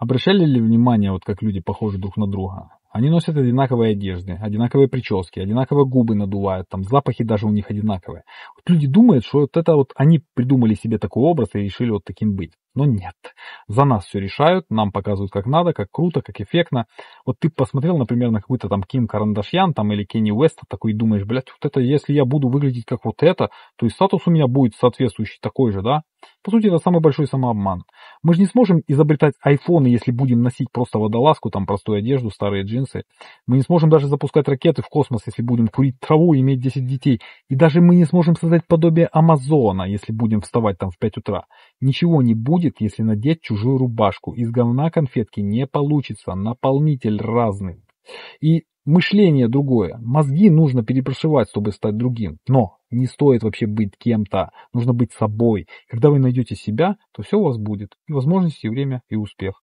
Обращали ли внимание, вот как люди похожи друг на друга? Они носят одинаковые одежды, одинаковые прически, одинаково губы надувают, там запахи даже у них одинаковые. Вот люди думают, что вот это вот они придумали себе такой образ и решили вот таким быть. Но нет, за нас все решают, нам показывают как надо, как круто, как эффектно. Вот ты посмотрел, например, на какую-то там Ким Карандашьян, там или Кенни Уэст, а такой думаешь, блядь, вот это, если я буду выглядеть как вот это, то и статус у меня будет соответствующий такой же, да? По сути, это самый большой самообман. Мы же не сможем изобретать айфоны, если будем носить просто водолазку, там простую одежду, старые джинсы. Мы не сможем даже запускать ракеты в космос, если будем курить траву и иметь 10 детей. И даже мы не сможем создать подобие Амазона, если будем вставать там в 5 утра. Ничего не будет будет, если надеть чужую рубашку. Из говна конфетки не получится, наполнитель разный. И мышление другое. Мозги нужно перепрошивать, чтобы стать другим. Но не стоит вообще быть кем-то, нужно быть собой. Когда вы найдете себя, то все у вас будет. И возможности, и время, и успех.